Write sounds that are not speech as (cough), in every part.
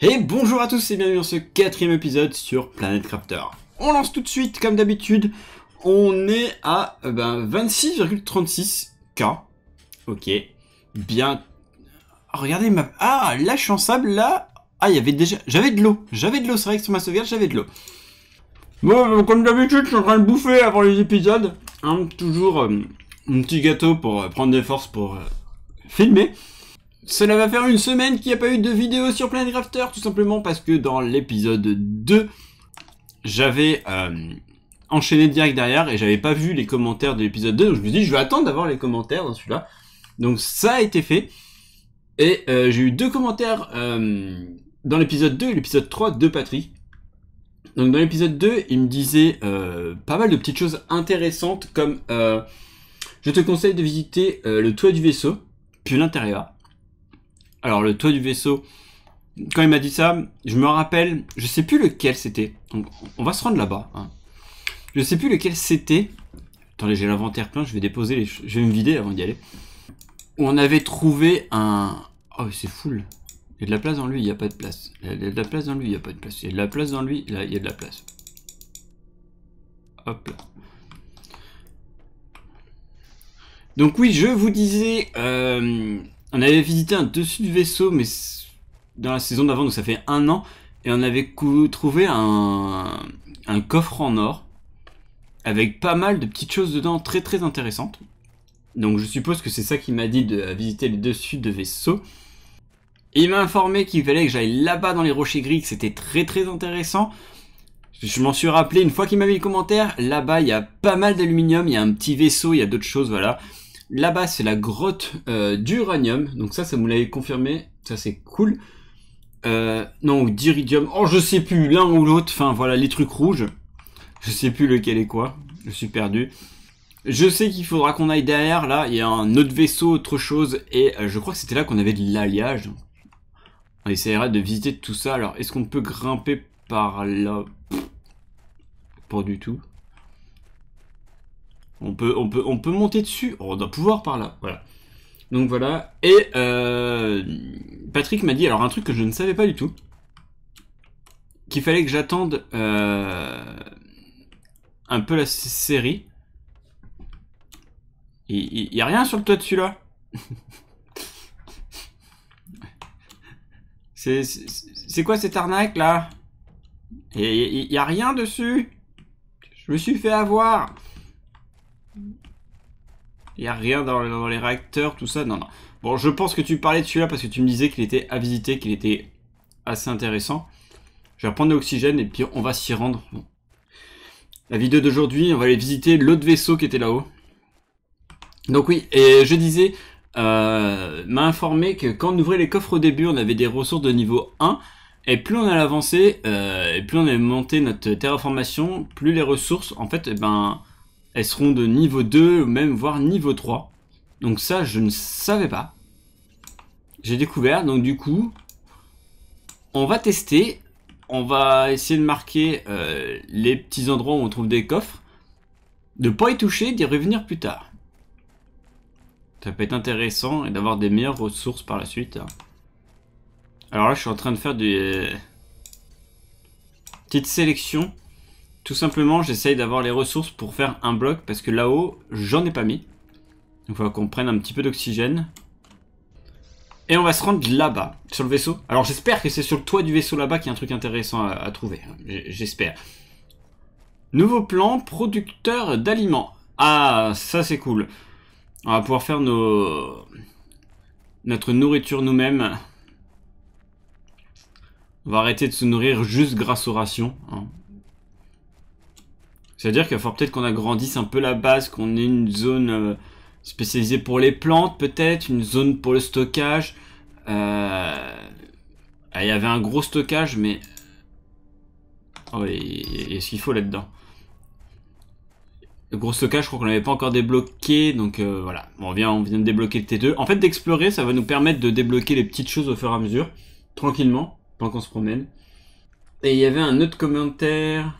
Et bonjour à tous et bienvenue dans ce quatrième épisode sur Planet Crafter. On lance tout de suite, comme d'habitude, on est à 26,36k. Euh, ben, ok, bien... regardez ma... Ah, là je en sable, là... Ah, il y avait déjà... J'avais de l'eau, j'avais de l'eau, c'est vrai que sur ma sauvegarde j'avais de l'eau. Bon, comme d'habitude, je suis en train de bouffer avant les épisodes. Hein, toujours un euh, petit gâteau pour euh, prendre des forces pour filmer. Cela va faire une semaine qu'il n'y a pas eu de vidéo sur Planet Crafter, tout simplement parce que dans l'épisode 2, j'avais euh, enchaîné direct derrière et j'avais pas vu les commentaires de l'épisode 2, donc je me suis dit, je vais attendre d'avoir les commentaires dans celui-là. Donc ça a été fait. Et euh, j'ai eu deux commentaires euh, dans l'épisode 2 et l'épisode 3 de Patrick. Donc dans l'épisode 2, il me disait pas mal de petites choses intéressantes comme je te conseille de visiter le toit du vaisseau, puis l'intérieur alors le toit du vaisseau, quand il m'a dit ça, je me rappelle, je sais plus lequel c'était. Donc On va se rendre là-bas. Hein. Je sais plus lequel c'était. Attendez, j'ai l'inventaire plein, je vais déposer les Je vais me vider avant d'y aller. On avait trouvé un... Oh, c'est full. Il y a de la place dans lui, il n'y a pas de place. Il y a de la place dans lui, il n'y a pas de place. Il y a de la place dans lui, là, il y a de la place. Hop là. Donc oui, je vous disais, euh, on avait visité un dessus de vaisseau, mais dans la saison d'avant, donc ça fait un an, et on avait trouvé un, coffre en or avec pas mal de petites choses dedans très très intéressantes. Donc je suppose que c'est ça qui m'a dit de visiter le dessus de vaisseau. il m'a informé qu'il fallait que j'aille là-bas dans les rochers gris, que c'était très très intéressant. Je m'en suis rappelé une fois qu'il m'a mis le commentaire, là-bas il y a pas mal d'aluminium, il y a un petit vaisseau, il y a d'autres choses, voilà. Là-bas, c'est la grotte euh, d'uranium. Donc ça, ça vous l'avait confirmé. Ça, c'est cool. Euh, non, d'iridium. Oh, je sais plus, l'un ou l'autre. Enfin, voilà, les trucs rouges. Je sais plus lequel est quoi. Je suis perdu. Je sais qu'il faudra qu'on aille derrière. Là, il y a un autre vaisseau, autre chose. Et euh, je crois que c'était là qu'on avait de l'alliage. On essaiera de visiter tout ça. Alors, est-ce qu'on peut grimper par là Pas du tout. On peut, on peut, on peut monter dessus. on doit pouvoir par là. Voilà. Donc voilà. Et euh, Patrick m'a dit alors un truc que je ne savais pas du tout. Qu'il fallait que j'attende euh, un peu la série. Il n'y a rien sur le toit dessus là (laughs) c'est quoi cette arnaque là Il n'y a rien dessus. Je me suis fait avoir. Il n'y a rien dans, les réacteurs, tout ça. Non, non. Bon, je pense que tu parlais de celui-là parce que tu me disais qu'il était à visiter, qu'il était assez intéressant. Je vais reprendre l'oxygène et puis on va s'y rendre. La vidéo d'aujourd'hui, on va aller visiter l'autre vaisseau qui était là-haut. Donc oui, et je disais, euh, m'a informé que quand on ouvrait les coffres au début, on avait des ressources de niveau 1. Et plus on allait avancer, euh, et plus on allait monter notre terraformation, plus les ressources, en fait, eh ben, elles seront de niveau 2, même voire niveau 3. Donc ça, je ne savais pas. J'ai découvert, donc du coup, on va tester. On va essayer de marquer euh, les petits endroits où on trouve des coffres. De ne pas y toucher, d'y revenir plus tard. Ça peut être intéressant et d'avoir des meilleures ressources par la suite. Hein. Alors là, je suis en train de faire des... petites sélections. Tout simplement, j'essaye d'avoir les ressources pour faire un bloc parce que là-haut, j'en ai pas mis. Donc il faut qu'on prenne un petit peu d'oxygène. Et on va se rendre là-bas, sur le vaisseau. Alors j'espère que c'est sur le toit du vaisseau là-bas qu'il y a un truc intéressant à, trouver. J'espère. Nouveau plan, producteur d'aliments. Ah, ça c'est cool. On va pouvoir faire nos... notre nourriture nous-mêmes. On va arrêter de se nourrir juste grâce aux rations. Hein. C'est-à-dire qu'il va falloir peut-être qu'on agrandisse un peu la base, qu'on ait une zone euh, spécialisée pour les plantes peut-être, une zone pour le stockage. Euh, il y avait un gros stockage, mais... Oh, il ce qu'il faut là-dedans. Le gros stockage, je crois qu'on l'avait pas encore débloqué, donc euh, voilà. on, vient, on vient de débloquer le T2. En fait, d'explorer, ça va nous permettre de débloquer les petites choses au fur et à mesure, tranquillement, pendant qu'on se promène. Et il y avait un autre commentaire...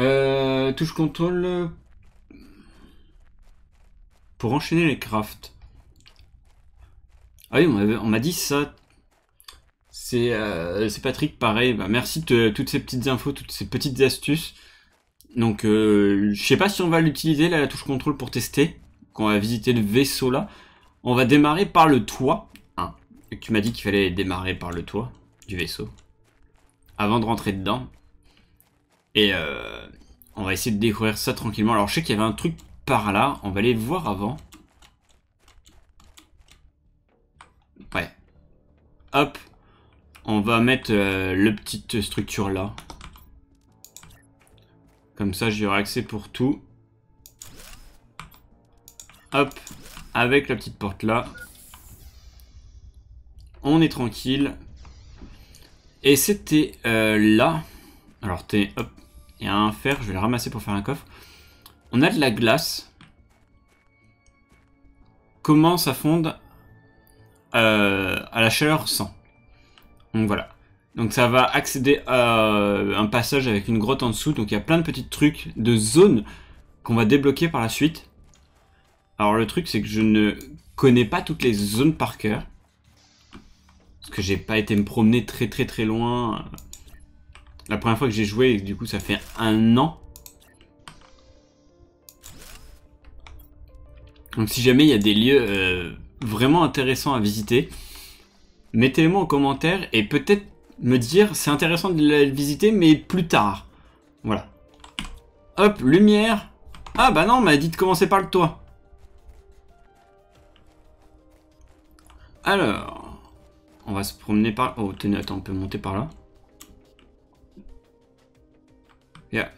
Euh, touche contrôle euh, pour enchaîner les crafts. Ah oui, on m'a dit ça. C'est euh, Patrick, pareil. Bah, merci de toutes ces petites infos, toutes ces petites astuces. Donc, je je sais pas si on va l'utiliser, la touche contrôle pour tester. Quand on va visiter le vaisseau, là. On va démarrer par le toit. Ah, tu m'as dit qu'il fallait démarrer par le toit du vaisseau. Avant de rentrer dedans. Et euh, on va essayer de découvrir ça tranquillement. Alors je sais qu'il y avait un truc par là. On va aller voir avant. Ouais. Hop. On va mettre euh, la petite structure là. Comme ça, j'aurai accès pour tout. Hop. Avec la petite porte là. On est tranquille. Et c'était euh, là. Alors, t'es... Hop. Il y a un fer, je vais le ramasser pour faire un coffre. On a de la glace. Comment ça fonde euh, à la chaleur sans. Donc voilà. Donc ça va accéder à un passage avec une grotte en dessous. Donc il y a plein de petits trucs, de zones qu'on va débloquer par la suite. Alors le truc c'est que je ne connais pas toutes les zones par cœur. Parce que j'ai pas été me promener très très très loin. La première fois que j'ai joué, du coup, ça fait un an. Donc si jamais il y a des lieux euh, vraiment intéressants à visiter, mettez moi en commentaire et peut-être me dire c'est intéressant de le visiter mais plus tard. Voilà. Hop, lumière. Ah bah non, on m'a dit de commencer par le toit. Alors, on va se promener par... Oh, tenez, attends, on peut monter par là. Yeah.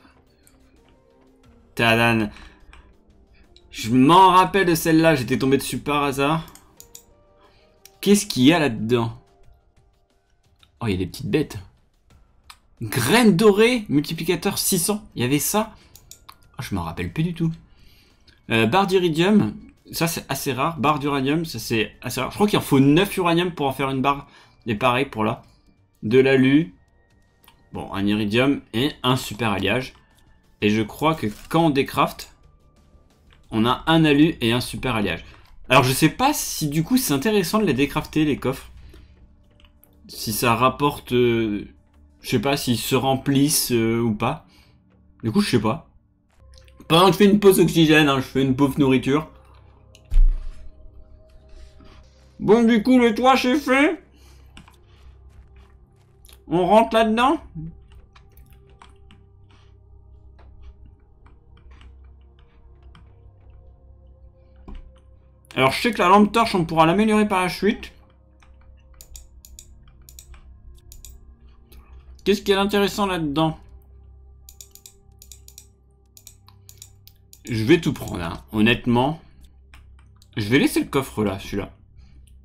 Je m'en rappelle de celle-là, j'étais tombé dessus par hasard. Qu'est-ce qu'il y a là-dedans Oh, il y a des petites bêtes. Graines dorées, multiplicateur 600. Il y avait ça oh, Je m'en rappelle plus du tout. Euh, barre d'iridium, ça c'est assez rare. Barre d'uranium, ça c'est assez rare. Je crois qu'il en faut 9 uranium pour en faire une barre. Et pareil pour là. De l'alu, Bon, un iridium et un super alliage. Et je crois que quand on décraft, on a un alu et un super alliage. Alors je sais pas si du coup c'est intéressant de les décrafter les coffres. Si ça rapporte... Euh, je sais pas s'ils se remplissent euh, ou pas. Du coup je sais pas. Pendant que je fais une pause oxygène, hein, je fais une pauvre nourriture. Bon du coup le toit c'est fait. On rentre là-dedans Alors, je sais que la lampe torche, on pourra l'améliorer par la suite. Qu'est-ce qu'il y a d'intéressant là-dedans Je vais tout prendre, hein. honnêtement. Je vais laisser le coffre là, celui-là.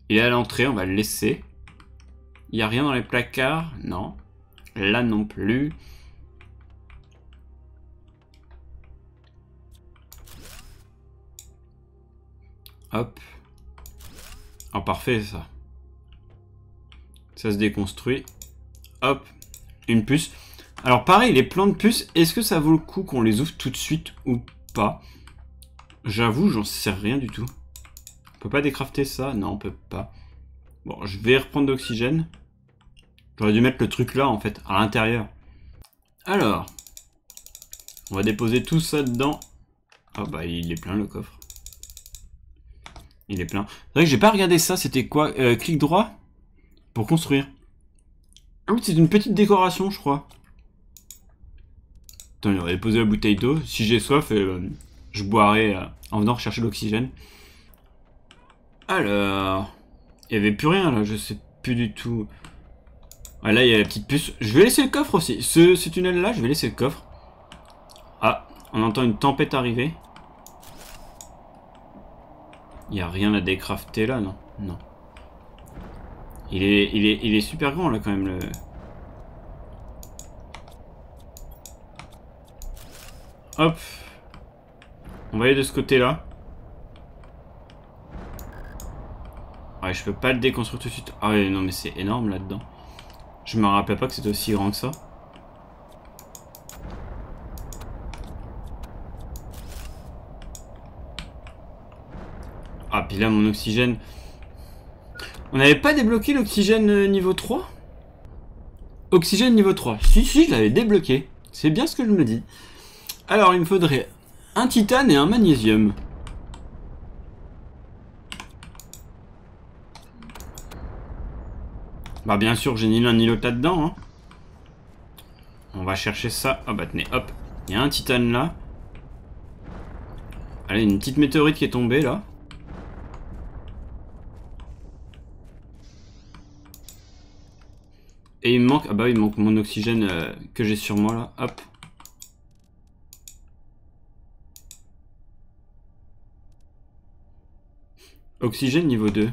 Et à l'entrée, on va le laisser. Il a rien dans les placards Non. Là non plus. Hop. Ah, parfait, ça. Ça se déconstruit. Hop. Une puce. Alors, pareil, les plans de puces, est-ce que ça vaut le coup qu'on les ouvre tout de suite ou pas J'avoue, j'en sais rien du tout. On peut pas décrafter ça Non, on peut pas. Bon, je vais reprendre d'oxygène. J'aurais dû mettre le truc là, en fait, à l'intérieur. Alors, on va déposer tout ça dedans. Ah bah, il est plein, le coffre. Il est plein. C'est vrai que j'ai pas regardé ça, c'était quoi euh, Clic droit pour construire. Ah oui, c'est une petite décoration, je crois. Attends, on va déposer la bouteille d'eau. Si j'ai soif, euh, je boirai euh, en venant rechercher l'oxygène. Alors... Il y avait plus rien là, je sais plus du tout. Ah, là, il y a la petite puce. Je vais laisser le coffre aussi. Ce, tunnel là, je vais laisser le coffre. Ah, on entend une tempête arriver. Il n'y a rien à décrafter là, non Non. Il est, il, est, il est super grand là quand même le... Hop. On va aller de ce côté là. je peux pas le déconstruire tout de suite. Ah non, mais c'est énorme là-dedans. Je me rappelle pas que c'était aussi grand que ça. Ah, puis là, mon oxygène... On n'avait pas débloqué l'oxygène euh, niveau 3 Oxygène niveau 3. Si, si, je l'avais débloqué. C'est bien ce que je me dis. Alors, il me faudrait un titane et un magnésium. Bah bien sûr, j'ai ni l'un ni l'autre là-dedans. Hein. On va chercher ça. Ah bah tenez, hop. Il y a un titane là. Allez, une petite météorite qui est tombée là. Et il me manque... Ah bah il manque mon oxygène euh, que j'ai sur moi là. Hop. Oxygène niveau 2.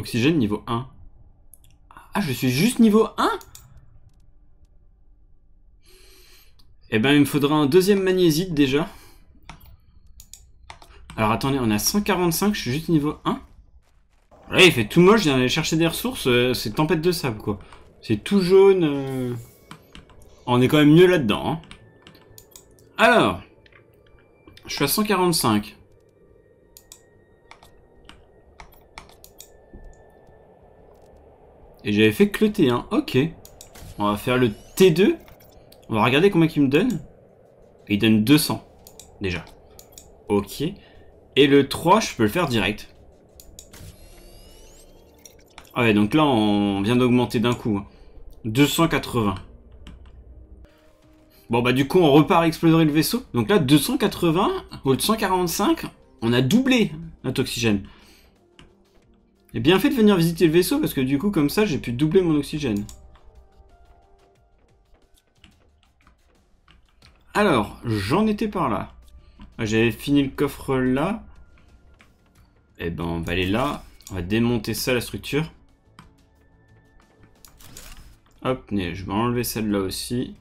Oxygène niveau 1. Ah, je suis juste niveau 1 Eh ben, il me faudra un deuxième magnésite déjà. Alors attendez, on est à 145, je suis juste niveau 1 Ouais, il fait tout moche, je viens aller chercher des ressources, euh, c'est tempête de sable, quoi. C'est tout jaune. Euh. On est quand même mieux là-dedans. Hein. Alors, je suis à 145. Et j'avais fait que le T1. Ok. On va faire le T2. On va regarder combien il me donne. Il donne 200. Déjà. Ok. Et le 3, je peux le faire direct. Ah ouais, donc là, on vient d'augmenter d'un coup. 280. Hein. Bon, bah du coup, on repart à explorer le vaisseau. Donc là, 280 au 145, on a doublé notre oxygène. Et bien fait de venir visiter le vaisseau parce que du coup comme ça j'ai pu doubler mon oxygène. Alors, j'en étais par là. Ah, j'avais fini le coffre là. Et eh ben on va aller là. On va démonter ça la structure. Hop, je vais enlever celle-là aussi.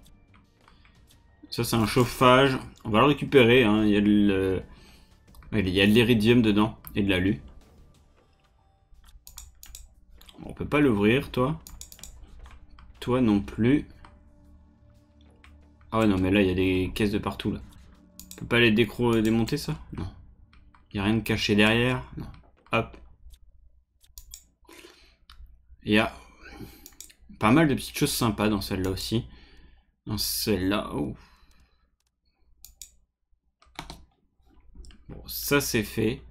Ça c'est un chauffage. On va le récupérer. Hein. Il y a de l'iridium dedans et de l'alu on peut pas l'ouvrir, toi. Toi non plus. Ah ouais, non, mais là, il y a des caisses de partout, là. On peut pas les démonter, ça Non. Il n'y a rien de caché derrière Non. Hop. Il y a pas mal de petites choses sympas dans celle-là aussi. Dans celle-là... Bon, ça, c'est fait.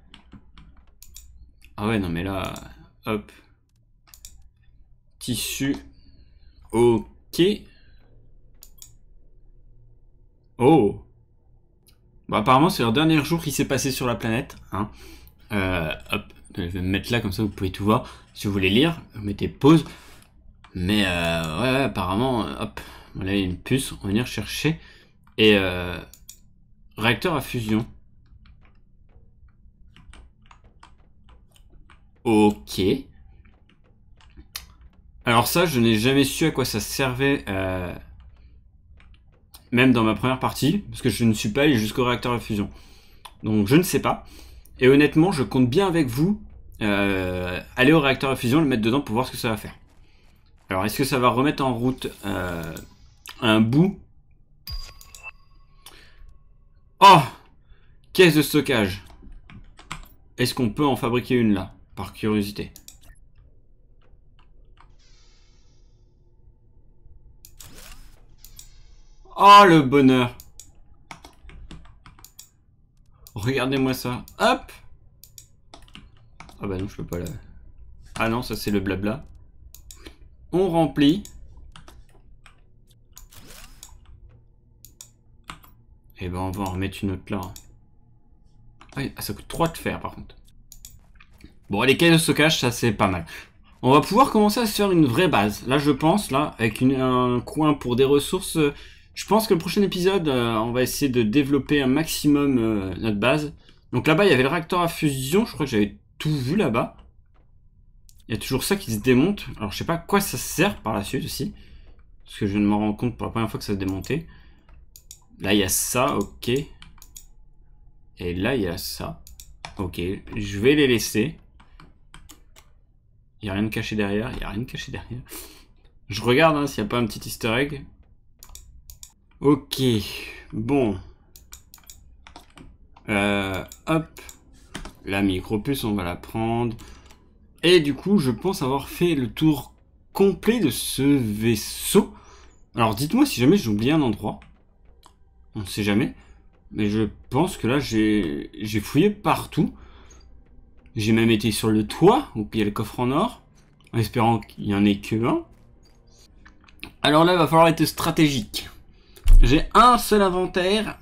Ah ouais, non, mais là... Hop. Tissu. Ok. Oh. Bon, bah, apparemment, c'est leur dernier jour qui s'est passé sur la planète. Hein. Euh, hop, je vais me mettre là, comme ça vous pouvez tout voir. Si vous voulez lire, vous mettez pause. Mais euh, ouais, apparemment, euh, hop, on a une puce, on va venir chercher. Et réacteur à fusion. Ok. Alors ça, je n'ai jamais su à quoi ça servait, euh, même dans ma première partie, parce que je ne suis pas allé jusqu'au réacteur à fusion. Donc je ne sais pas. Et honnêtement, je compte bien avec vous euh, aller au réacteur à fusion, le mettre dedans pour voir ce que ça va faire. Alors est-ce que ça va remettre en route euh, un bout Oh Caisse de stockage. Est-ce qu'on peut en fabriquer une là Par curiosité. Oh, le bonheur. Regardez-moi ça. Hop Ah bah non, je peux pas là. Ah non, ça c'est le blabla. On remplit. Et eh ben on va en remettre une autre là. Ah, ah ça coûte 3 de fer par contre. Bon, les caisses de stockage, ça c'est pas mal. On va pouvoir commencer à se faire une vraie base. Là, je pense, là, avec un coin pour des ressources... Euh, je pense que le prochain épisode, euh, on va essayer de développer un maximum euh, notre base. Donc là-bas, il y avait le réacteur à fusion. Je crois que j'avais tout vu là-bas. Il y a toujours ça qui se démonte. Alors, je sais pas à quoi ça sert par la suite aussi. Parce que je ne me rends compte pour la première fois que ça se démontait. Là, il y a ça, ok. Et là, il y a ça. Ok, je vais les laisser. Il n'y a rien de caché derrière. Il n'y a rien de caché derrière. Je regarde hein, s'il n'y a pas un petit easter egg. Ok, bon. Euh, hop, la micro micro-puce, on va la prendre. Et du coup, je pense avoir fait le tour complet de ce vaisseau. Alors dites-moi si jamais j'oublie un endroit. On ne sait jamais. Mais je pense que là, j'ai fouillé partout. J'ai même été sur le toit, où il y a le coffre en or, en espérant qu'il n'y en ait que un. Alors là, il va falloir être stratégique. J'ai un seul inventaire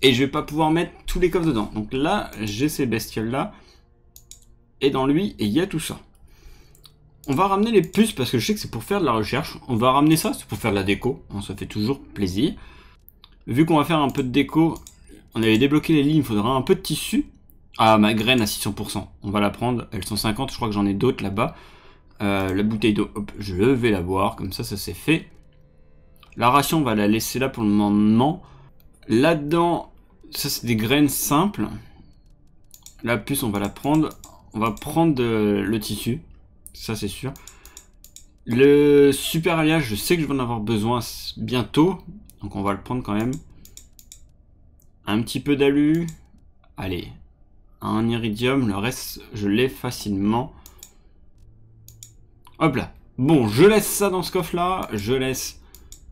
et je vais pas pouvoir mettre tous les coffres dedans. Donc là, j'ai ces bestioles là. Et dans lui, il y a tout ça. On va ramener les puces parce que je sais que c'est pour faire de la recherche. On va ramener ça, c'est pour faire de la déco. Hein, ça fait toujours plaisir. Vu qu'on va faire un peu de déco, on avait débloqué les lignes, il faudra un peu de tissu. Ah, ma graine à 600%. On va la prendre. Elle sont 50, je crois que j'en ai d'autres là-bas. Euh, la bouteille d'eau, hop, je vais la boire. Comme ça, ça c'est fait. La ration, on va la laisser là pour le moment. Là-dedans, ça c'est des graines simples. La puce, on va la prendre. On va prendre le tissu. Ça c'est sûr. Le super alliage, je sais que je vais en avoir besoin bientôt. Donc on va le prendre quand même. Un petit peu d'alu. Allez. Un iridium. Le reste, je l'ai facilement. Hop là. Bon, je laisse ça dans ce coffre-là. Je laisse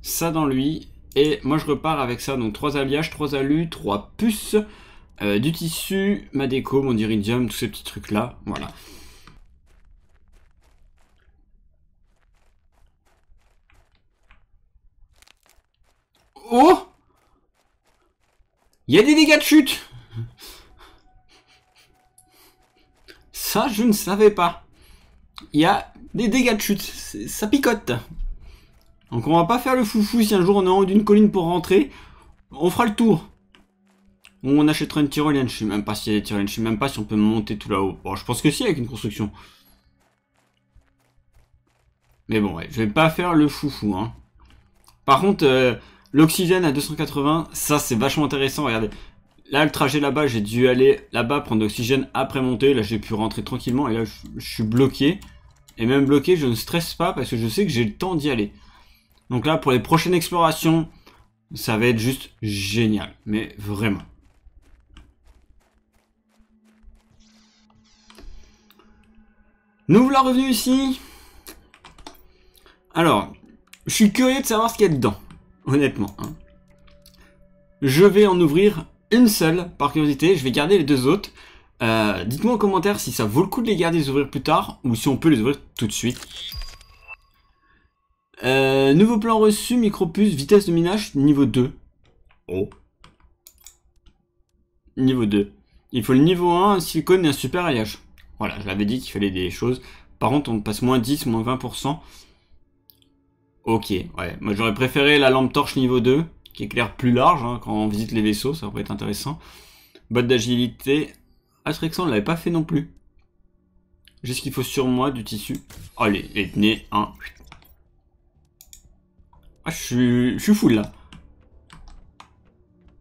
ça dans lui. Et moi je repars avec ça, donc trois alliages, trois alus, trois puces, euh, du tissu, ma déco, mon iridium, tous ces petits trucs là, voilà. Oh Il y a des dégâts de chute Ça je ne savais pas. Il y a des dégâts de chute, ça picote donc on va pas faire le foufou si un jour on est en haut d'une colline pour rentrer. On fera le tour. On achètera une tyrolienne. Je sais même pas si y a des tyroliennes. Je sais même pas si on peut monter tout là-haut. Bon, je pense que si avec une construction. Mais bon, ouais, je vais pas faire le foufou. Hein. Par contre, euh, l'oxygène à 280, ça c'est vachement intéressant. Regardez. Là, le trajet là-bas, j'ai dû aller là-bas prendre l'oxygène après monter. Là, j'ai pu rentrer tranquillement. Et là, je suis bloqué. Et même bloqué, je ne stresse pas parce que je sais que j'ai le temps d'y aller. Donc là, pour les prochaines explorations, ça va être juste génial. Mais vraiment. Nous voilà revenus ici. Alors, je suis curieux de savoir ce qu'il y a dedans. Honnêtement. Hein. Je vais en ouvrir une seule, par curiosité. Je vais garder les deux autres. Euh, dites-moi en commentaire si ça vaut le coup de les garder, les ouvrir plus tard, ou si on peut les ouvrir tout de suite. Euh, nouveau plan reçu, micro puce, vitesse de minage, niveau 2. Oh. Niveau 2. Il faut le niveau 1, un silicone et un super alliage. Voilà, je l'avais dit qu'il fallait des choses. Par contre, on passe moins 10, moins 20%. Ok, ouais. Moi, j'aurais préféré la lampe torche niveau 2, qui éclaire plus large hein, quand on visite les vaisseaux, ça pourrait être intéressant. Botte d'agilité. ça, on ne l'avait pas fait non plus. J'ai ce qu'il faut sur moi, du tissu. Allez, et tenez, un. Ah, je suis, je full là.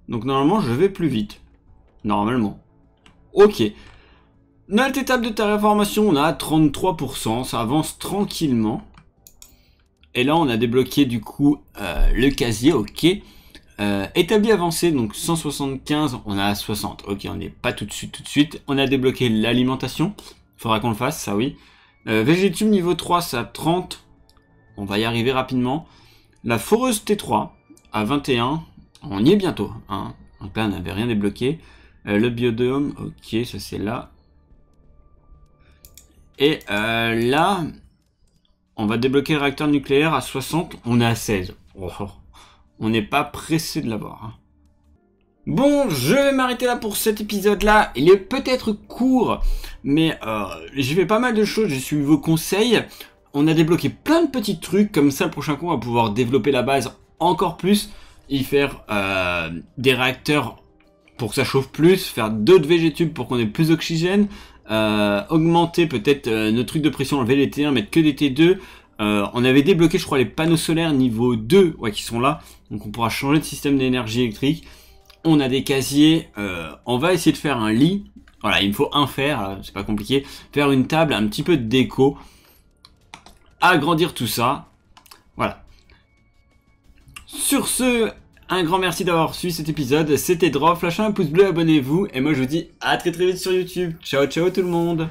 Donc normalement, je vais plus vite. Normalement. Ok. Notre étape de réformation, on a 33%. Ça avance tranquillement. Et là, on a débloqué du coup euh, le casier, ok. Euh, établi avancé, donc 175, on a 60. Ok, on n'est pas tout de suite, tout de suite. On a débloqué l'alimentation. Faudra qu'on le fasse, ça oui. Euh, niveau 3, ça 30. On va y arriver rapidement. La foreuse T3 à 21, on y est bientôt. Hein. Donc là, on n'avait rien débloqué. Euh, le biodome, ok, ça c'est là. Et euh, là, on va débloquer le réacteur nucléaire à 60, on est à 16. on n'est pas pressé de l'avoir. Hein. Bon, je vais m'arrêter là pour cet épisode-là. Il est peut-être court, mais euh, j'ai fait pas mal de choses, j'ai suivi vos conseils. On a débloqué plein de petits trucs, comme ça le prochain coup on va pouvoir développer la base encore plus, y faire euh, des réacteurs pour que ça chauffe plus, faire d'autres végétubes pour qu'on ait plus d'oxygène, euh, augmenter peut-être euh, notre nos trucs de pression, enlever les T1, mettre que des T2. on avait débloqué je crois les panneaux solaires niveau 2 ouais, qui sont là, donc on pourra changer de système d'énergie électrique. On a des casiers, on va essayer de faire un lit, voilà il me faut un fer, c'est pas compliqué, faire une table, un petit peu de déco agrandir tout ça. Voilà. Sur ce, un grand merci d'avoir suivi cet épisode. C'était Drop. Lâchez un pouce bleu, abonnez-vous. Et moi, je vous dis à très très vite sur YouTube. Ciao, ciao tout le monde.